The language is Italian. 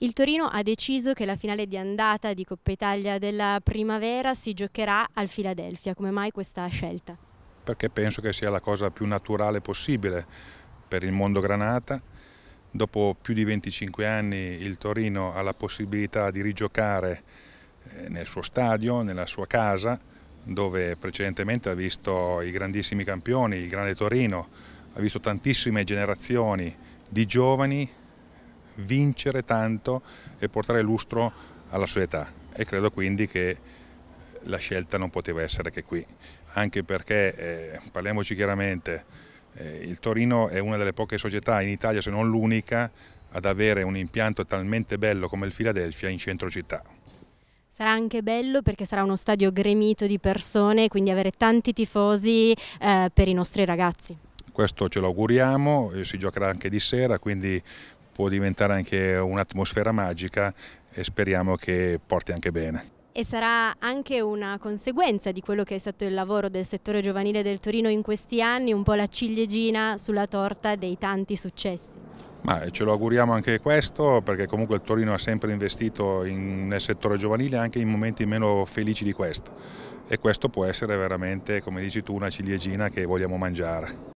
Il Torino ha deciso che la finale di andata di Coppa Italia della primavera si giocherà al Filadelfia. Come mai questa scelta? Perché penso che sia la cosa più naturale possibile per il mondo granata. Dopo più di 25 anni il Torino ha la possibilità di rigiocare eh, nel suo stadio, nella sua casa, dove precedentemente ha visto i grandissimi campioni, il grande Torino, ha visto tantissime generazioni di giovani vincere tanto e portare lustro alla società e credo quindi che la scelta non poteva essere che qui, anche perché, eh, parliamoci chiaramente, eh, il Torino è una delle poche società in Italia, se non l'unica, ad avere un impianto talmente bello come il Filadelfia in centro città. Sarà anche bello perché sarà uno stadio gremito di persone, quindi avere tanti tifosi eh, per i nostri ragazzi. Questo ce lo auguriamo, eh, si giocherà anche di sera, quindi può diventare anche un'atmosfera magica e speriamo che porti anche bene e sarà anche una conseguenza di quello che è stato il lavoro del settore giovanile del Torino in questi anni, un po' la ciliegina sulla torta dei tanti successi. Ma ce lo auguriamo anche questo perché comunque il Torino ha sempre investito in, nel settore giovanile anche in momenti meno felici di questo e questo può essere veramente, come dici tu, una ciliegina che vogliamo mangiare.